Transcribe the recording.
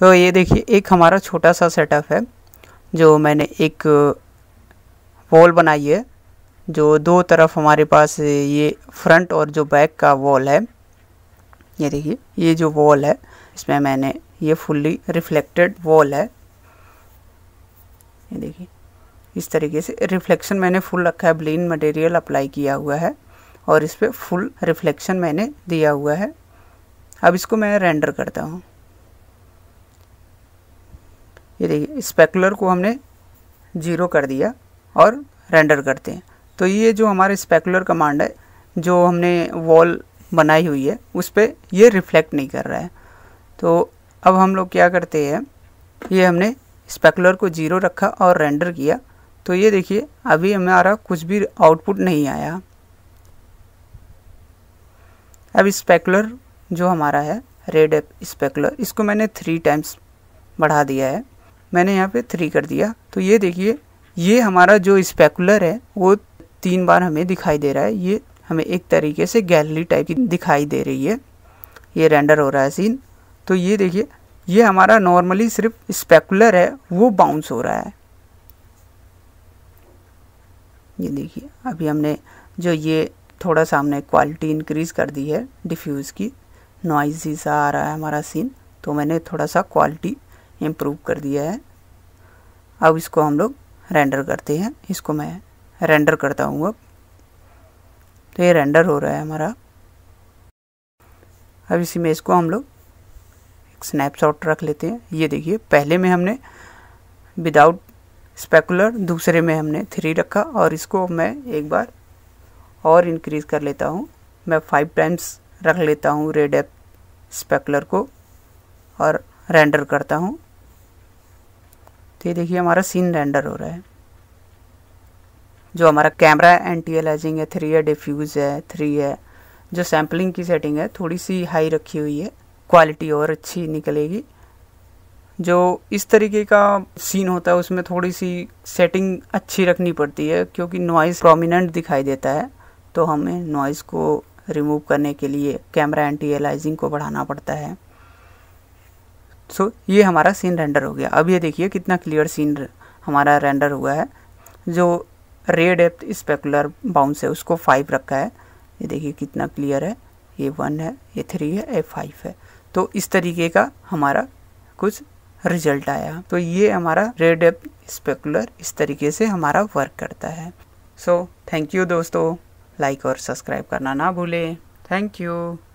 तो ये देखिए एक हमारा छोटा सा सेटअप है जो मैंने एक वॉल बनाई है जो दो तरफ हमारे पास ये फ्रंट और जो बैक का वॉल है ये देखिए ये जो वॉल है इसमें मैंने ये फुल्ली रिफ्लेक्टेड वॉल है ये देखिए इस तरीके से रिफ्लेक्शन मैंने फुल रखा है ब्लीन मटेरियल अप्लाई किया हुआ है और इस पर फुल रिफ्लेक्शन मैंने दिया हुआ है अब इसको मैं रेंडर करता हूँ ये देखिए स्पेकुलर को हमने ज़ीरो कर दिया और रेंडर करते हैं तो ये जो हमारे स्पेकुलर कमांड है जो हमने वॉल बनाई हुई है उस पर ये रिफ्लेक्ट नहीं कर रहा है तो अब हम लोग क्या करते हैं ये हमने स्पेकुलर को ज़ीरो रखा और रेंडर किया तो ये देखिए अभी हमारा कुछ भी आउटपुट नहीं आया अब स्पेकुलर जो हमारा है रेड स्पेकुलर इसको मैंने थ्री टाइम्स बढ़ा दिया है मैंने यहाँ पे थ्री कर दिया तो ये देखिए ये हमारा जो स्पेकुलर है वो तीन बार हमें दिखाई दे रहा है ये हमें एक तरीके से गैलरी टाइप की दिखाई दे रही है ये रेंडर हो रहा है सीन तो ये देखिए ये हमारा नॉर्मली सिर्फ स्पेकुलर है वो बाउंस हो रहा है ये देखिए अभी हमने जो ये थोड़ा सा हमने क्वालिटी इंक्रीज़ कर दी है डिफ्यूज़ की नॉइजी सा आ रहा है हमारा सीन तो मैंने थोड़ा सा क्वालिटी इम्प्रूव कर दिया है अब इसको हम लोग रेंडर करते हैं इसको मैं रेंडर करता हूँ अब तो ये रेंडर हो रहा है हमारा अब इसी में इसको हम लोग एक स्नैपशॉट रख लेते हैं ये देखिए पहले में हमने विदाउट स्पेकुलर दूसरे में हमने थ्री रखा और इसको मैं एक बार और इंक्रीज कर लेता हूँ मैं फाइव टाइम्स रख लेता हूँ रेड एप स्पेकुलर को और रेंडर करता हूँ तो ये देखिए हमारा सीन रेंडर हो रहा है जो हमारा कैमरा एंटी एलाइजिंग है थ्री है डिफ्यूज़ है थ्री है जो सैम्पलिंग की सेटिंग है थोड़ी सी हाई रखी हुई है क्वालिटी और अच्छी निकलेगी जो इस तरीके का सीन होता है उसमें थोड़ी सी सेटिंग अच्छी रखनी पड़ती है क्योंकि नॉइज़ प्रोमिनेंट दिखाई देता है तो हमें नॉइज़ को रिमूव करने के लिए कैमरा एंटी एलाइजिंग को बढ़ाना पड़ता है सो ये हमारा सीन रेंडर हो गया अब ये देखिए कितना क्लियर सीन हमारा रेंडर हुआ है जो रे डेप्थ स्पेकुलर बाउंस है उसको फाइव रखा है ये देखिए कितना क्लियर है ये वन है ये थ्री है ये फाइव है तो इस तरीके का हमारा कुछ रिजल्ट आया तो ये हमारा रे डेप्थ स्पेकुलर इस तरीके से हमारा वर्क करता है सो थैंक यू दोस्तों लाइक और सब्सक्राइब करना ना भूलें थैंक यू